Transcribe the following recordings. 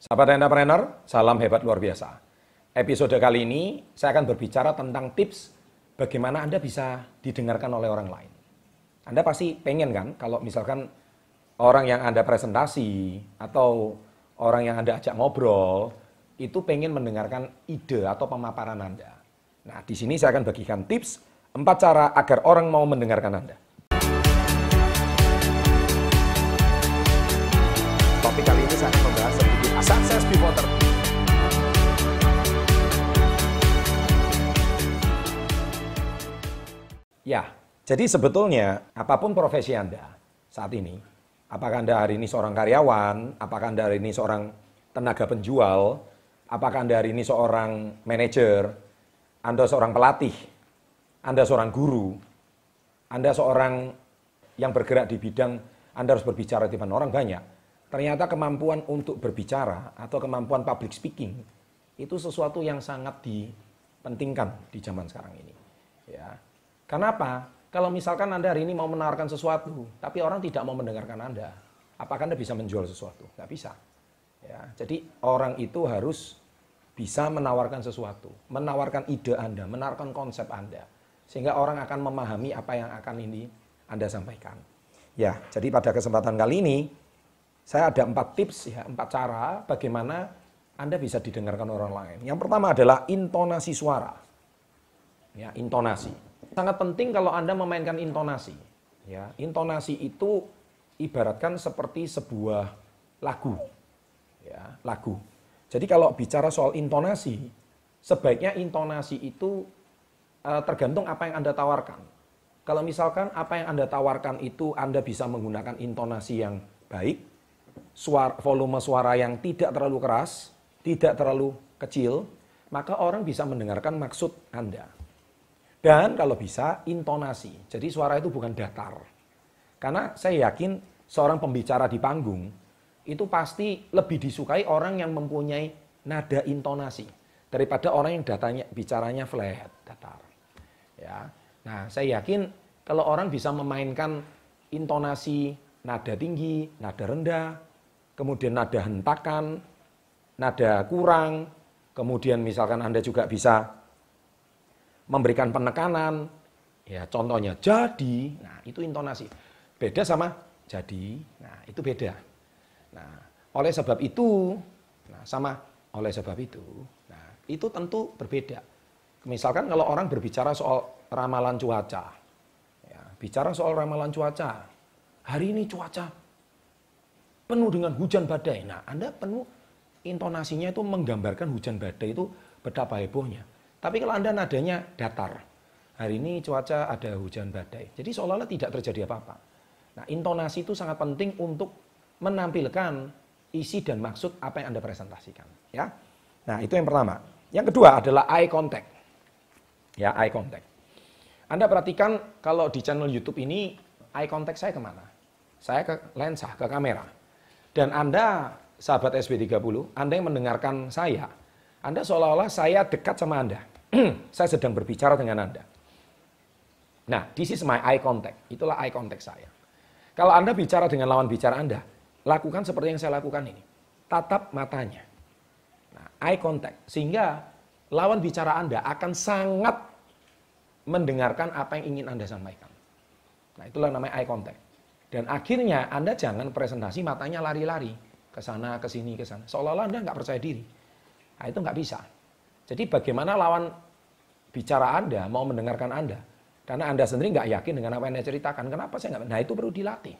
Sahabat entrepreneur, salam hebat luar biasa. Episode kali ini saya akan berbicara tentang tips bagaimana Anda bisa didengarkan oleh orang lain. Anda pasti pengen kan kalau misalkan orang yang Anda presentasi atau orang yang Anda ajak ngobrol itu pengen mendengarkan ide atau pemaparan Anda. Nah, di sini saya akan bagikan tips empat cara agar orang mau mendengarkan Anda. Topik kali ini saya akan membahas Sukses Pivoter. Ya, jadi sebetulnya apapun profesi Anda saat ini, apakah Anda hari ini seorang karyawan, apakah Anda hari ini seorang tenaga penjual, apakah Anda hari ini seorang manajer, Anda seorang pelatih, Anda seorang guru, Anda seorang yang bergerak di bidang Anda harus berbicara di depan orang banyak Ternyata kemampuan untuk berbicara atau kemampuan public speaking itu sesuatu yang sangat dipentingkan di zaman sekarang ini. Ya. Kenapa? Kalau misalkan Anda hari ini mau menawarkan sesuatu, tapi orang tidak mau mendengarkan Anda, apakah Anda bisa menjual sesuatu? Tidak bisa. Ya, jadi orang itu harus bisa menawarkan sesuatu, menawarkan ide Anda, menawarkan konsep Anda, sehingga orang akan memahami apa yang akan ini Anda sampaikan. Ya, jadi pada kesempatan kali ini saya ada empat tips, ya, empat cara bagaimana Anda bisa didengarkan orang lain. Yang pertama adalah intonasi suara. Ya, intonasi. Sangat penting kalau Anda memainkan intonasi. Ya, intonasi itu ibaratkan seperti sebuah lagu. Ya, lagu. Jadi kalau bicara soal intonasi, sebaiknya intonasi itu eh, tergantung apa yang Anda tawarkan. Kalau misalkan apa yang Anda tawarkan itu Anda bisa menggunakan intonasi yang baik, suara, volume suara yang tidak terlalu keras, tidak terlalu kecil, maka orang bisa mendengarkan maksud Anda. Dan kalau bisa, intonasi. Jadi suara itu bukan datar. Karena saya yakin seorang pembicara di panggung itu pasti lebih disukai orang yang mempunyai nada intonasi daripada orang yang datanya bicaranya flat, datar. Ya. Nah, saya yakin kalau orang bisa memainkan intonasi nada tinggi, nada rendah, kemudian nada hentakan, nada kurang, kemudian misalkan Anda juga bisa memberikan penekanan, ya contohnya jadi, nah itu intonasi. Beda sama jadi, nah itu beda. Nah, oleh sebab itu, nah sama oleh sebab itu, nah itu tentu berbeda. Misalkan kalau orang berbicara soal ramalan cuaca, ya, bicara soal ramalan cuaca, hari ini cuaca penuh dengan hujan badai. Nah, Anda penuh intonasinya itu menggambarkan hujan badai itu betapa hebohnya. Tapi kalau Anda nadanya datar, hari ini cuaca ada hujan badai. Jadi seolah-olah tidak terjadi apa-apa. Nah, intonasi itu sangat penting untuk menampilkan isi dan maksud apa yang Anda presentasikan, ya. Nah, itu yang pertama. Yang kedua adalah eye contact. Ya, eye contact. Anda perhatikan kalau di channel YouTube ini eye contact saya kemana? saya ke lensa, ke kamera. Dan Anda, sahabat SB30, Anda yang mendengarkan saya, Anda seolah-olah saya dekat sama Anda. saya sedang berbicara dengan Anda. Nah, this is my eye contact. Itulah eye contact saya. Kalau Anda bicara dengan lawan bicara Anda, lakukan seperti yang saya lakukan ini. Tatap matanya. Nah, eye contact. Sehingga lawan bicara Anda akan sangat mendengarkan apa yang ingin Anda sampaikan. Nah, itulah namanya eye contact. Dan akhirnya Anda jangan presentasi matanya lari-lari ke sana, ke sini, ke sana. Seolah-olah Anda nggak percaya diri. Nah, itu nggak bisa. Jadi bagaimana lawan bicara Anda mau mendengarkan Anda? Karena Anda sendiri nggak yakin dengan apa yang Anda ceritakan. Kenapa saya nggak? Nah itu perlu dilatih.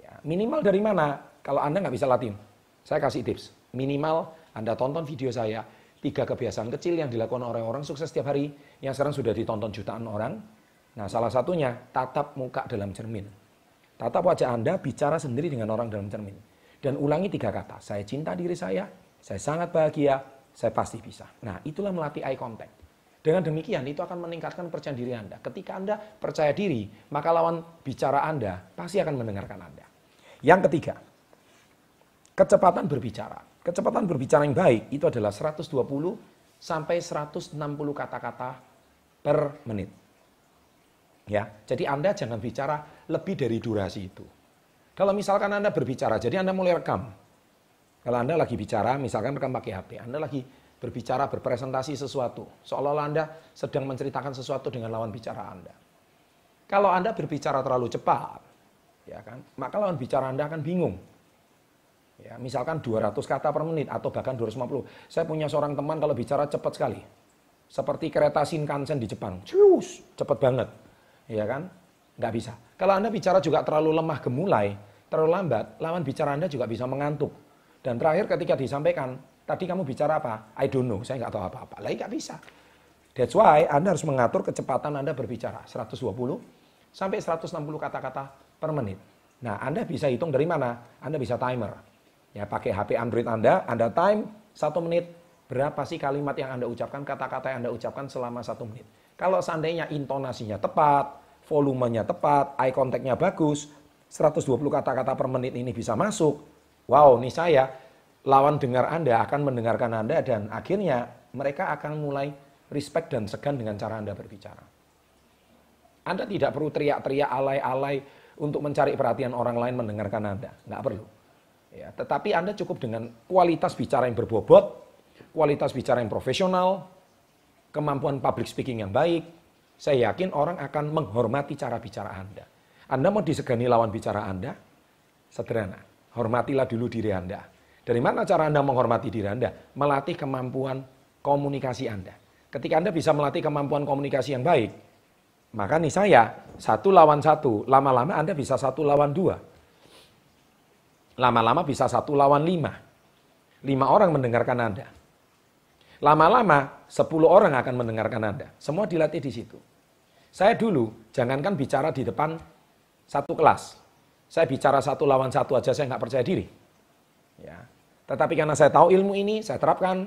Ya, minimal dari mana? Kalau Anda nggak bisa latih, saya kasih tips. Minimal Anda tonton video saya, tiga kebiasaan kecil yang dilakukan orang orang sukses setiap hari, yang sekarang sudah ditonton jutaan orang. Nah salah satunya, tatap muka dalam cermin. Tatap wajah Anda, bicara sendiri dengan orang dalam cermin. Dan ulangi tiga kata, saya cinta diri saya, saya sangat bahagia, saya pasti bisa. Nah, itulah melatih eye contact. Dengan demikian, itu akan meningkatkan percaya diri Anda. Ketika Anda percaya diri, maka lawan bicara Anda pasti akan mendengarkan Anda. Yang ketiga, kecepatan berbicara. Kecepatan berbicara yang baik itu adalah 120 sampai 160 kata-kata per menit. Ya, jadi Anda jangan bicara lebih dari durasi itu. Kalau misalkan Anda berbicara, jadi Anda mulai rekam. Kalau Anda lagi bicara, misalkan rekam pakai HP, Anda lagi berbicara, berpresentasi sesuatu. Seolah-olah Anda sedang menceritakan sesuatu dengan lawan bicara Anda. Kalau Anda berbicara terlalu cepat, ya kan, maka lawan bicara Anda akan bingung. Ya, misalkan 200 kata per menit atau bahkan 250. Saya punya seorang teman kalau bicara cepat sekali. Seperti kereta Shinkansen di Jepang. cus cepat banget ya kan? Nggak bisa. Kalau Anda bicara juga terlalu lemah gemulai, terlalu lambat, lawan bicara Anda juga bisa mengantuk. Dan terakhir ketika disampaikan, tadi kamu bicara apa? I don't know, saya nggak tahu apa-apa. Lagi iya nggak bisa. That's why Anda harus mengatur kecepatan Anda berbicara, 120 sampai 160 kata-kata per menit. Nah, Anda bisa hitung dari mana? Anda bisa timer. Ya, pakai HP Android Anda, Anda time 1 menit berapa sih kalimat yang Anda ucapkan, kata-kata yang Anda ucapkan selama 1 menit. Kalau seandainya intonasinya tepat, volumenya tepat, eye contactnya bagus, 120 kata-kata per menit ini bisa masuk. Wow, nih saya lawan dengar Anda akan mendengarkan Anda dan akhirnya mereka akan mulai respect dan segan dengan cara Anda berbicara. Anda tidak perlu teriak-teriak alay-alay untuk mencari perhatian orang lain mendengarkan Anda. Nggak perlu. Ya, tetapi Anda cukup dengan kualitas bicara yang berbobot, kualitas bicara yang profesional, kemampuan public speaking yang baik, saya yakin orang akan menghormati cara bicara Anda. Anda mau disegani lawan bicara Anda? Sederhana, hormatilah dulu diri Anda. Dari mana cara Anda menghormati diri Anda? Melatih kemampuan komunikasi Anda. Ketika Anda bisa melatih kemampuan komunikasi yang baik, maka nih saya, satu lawan satu, lama-lama Anda bisa satu lawan dua. Lama-lama bisa satu lawan lima. Lima orang mendengarkan Anda. Lama-lama sepuluh orang akan mendengarkan Anda. Semua dilatih di situ. Saya dulu, jangankan bicara di depan satu kelas. Saya bicara satu lawan satu aja, saya nggak percaya diri. Ya. Tetapi karena saya tahu ilmu ini, saya terapkan.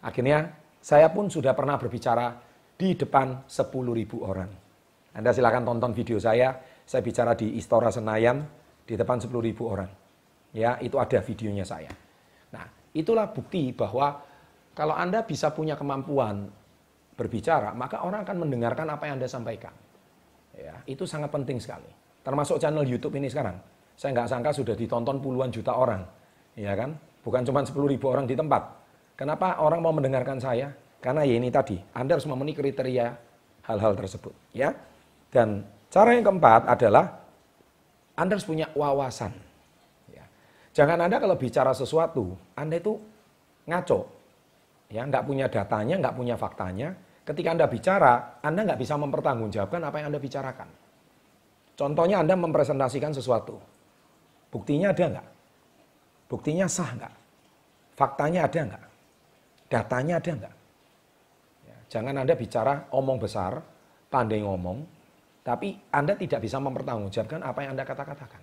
Akhirnya saya pun sudah pernah berbicara di depan 10.000 orang. Anda silakan tonton video saya, saya bicara di Istora Senayan di depan 10.000 orang. Ya, itu ada videonya saya. Nah, itulah bukti bahwa kalau Anda bisa punya kemampuan berbicara, maka orang akan mendengarkan apa yang Anda sampaikan. Ya, itu sangat penting sekali. Termasuk channel YouTube ini sekarang. Saya nggak sangka sudah ditonton puluhan juta orang. Ya kan? Bukan cuma 10 ribu orang di tempat. Kenapa orang mau mendengarkan saya? Karena ya ini tadi, Anda harus memenuhi kriteria hal-hal tersebut. ya. Dan cara yang keempat adalah Anda harus punya wawasan. Ya. Jangan Anda kalau bicara sesuatu, Anda itu ngaco. Ya, nggak punya datanya, nggak punya faktanya, ketika Anda bicara, Anda nggak bisa mempertanggungjawabkan apa yang Anda bicarakan. Contohnya Anda mempresentasikan sesuatu. Buktinya ada nggak? Buktinya sah nggak? Faktanya ada nggak? Datanya ada nggak? Ya, jangan Anda bicara omong besar, pandai ngomong, tapi Anda tidak bisa mempertanggungjawabkan apa yang Anda kata-katakan.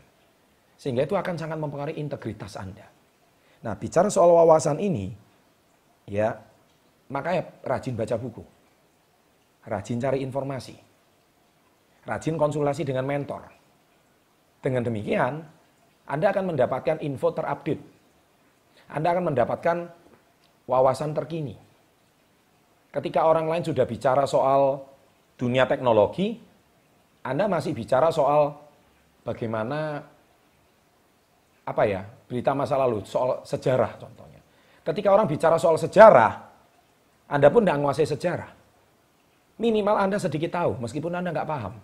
Sehingga itu akan sangat mempengaruhi integritas Anda. Nah, bicara soal wawasan ini, ya makanya rajin baca buku rajin cari informasi, rajin konsultasi dengan mentor. Dengan demikian, Anda akan mendapatkan info terupdate. Anda akan mendapatkan wawasan terkini. Ketika orang lain sudah bicara soal dunia teknologi, Anda masih bicara soal bagaimana apa ya, berita masa lalu, soal sejarah contohnya. Ketika orang bicara soal sejarah, Anda pun tidak menguasai sejarah. Minimal Anda sedikit tahu, meskipun Anda nggak paham.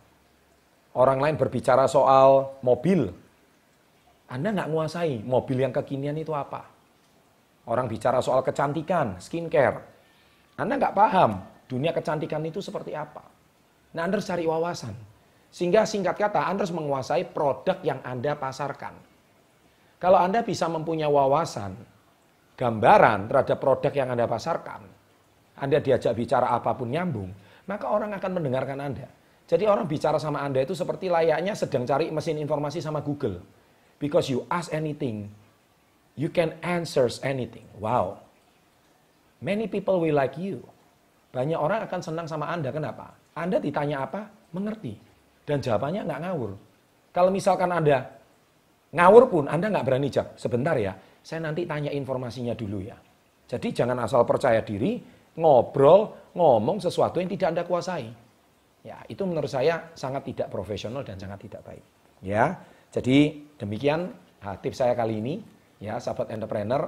Orang lain berbicara soal mobil, Anda nggak menguasai mobil yang kekinian itu apa. Orang bicara soal kecantikan, skincare, Anda nggak paham dunia kecantikan itu seperti apa. Nah, Anda harus cari wawasan. Sehingga singkat kata, Anda harus menguasai produk yang Anda pasarkan. Kalau Anda bisa mempunyai wawasan, gambaran terhadap produk yang Anda pasarkan, Anda diajak bicara apapun nyambung, maka orang akan mendengarkan Anda. Jadi orang bicara sama Anda itu seperti layaknya sedang cari mesin informasi sama Google. Because you ask anything, you can answers anything. Wow. Many people will like you. Banyak orang akan senang sama Anda. Kenapa? Anda ditanya apa? Mengerti. Dan jawabannya nggak ngawur. Kalau misalkan Anda ngawur pun Anda nggak berani jawab. Sebentar ya, saya nanti tanya informasinya dulu ya. Jadi jangan asal percaya diri, ngobrol, ngomong sesuatu yang tidak Anda kuasai. Ya, itu menurut saya sangat tidak profesional dan sangat tidak baik. Ya. Jadi demikian tips saya kali ini ya sahabat entrepreneur.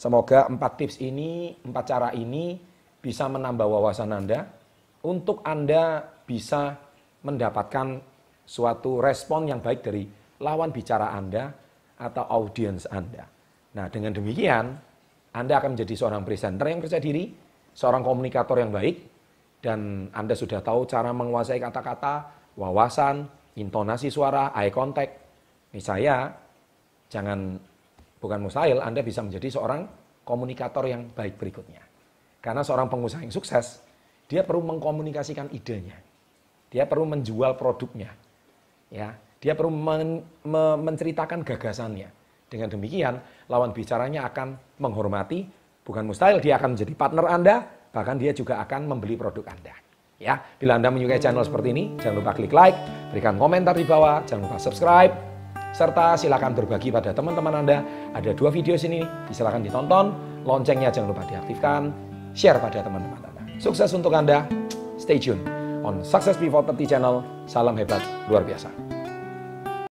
Semoga empat tips ini, empat cara ini bisa menambah wawasan Anda untuk Anda bisa mendapatkan suatu respon yang baik dari lawan bicara Anda atau audiens Anda. Nah, dengan demikian Anda akan menjadi seorang presenter yang percaya diri, seorang komunikator yang baik dan Anda sudah tahu cara menguasai kata-kata, wawasan, intonasi suara, eye contact, saya jangan bukan musail, Anda bisa menjadi seorang komunikator yang baik berikutnya. Karena seorang pengusaha yang sukses, dia perlu mengkomunikasikan idenya. Dia perlu menjual produknya. Ya, dia perlu men, me, menceritakan gagasannya. Dengan demikian, lawan bicaranya akan menghormati, bukan mustahil dia akan menjadi partner Anda, bahkan dia juga akan membeli produk Anda. Ya, bila Anda menyukai channel seperti ini, jangan lupa klik like, berikan komentar di bawah, jangan lupa subscribe, serta silakan berbagi pada teman-teman Anda. Ada dua video sini, silakan ditonton, loncengnya jangan lupa diaktifkan, share pada teman-teman Anda. Sukses untuk Anda, stay tune on Success Before 30 Channel, salam hebat luar biasa.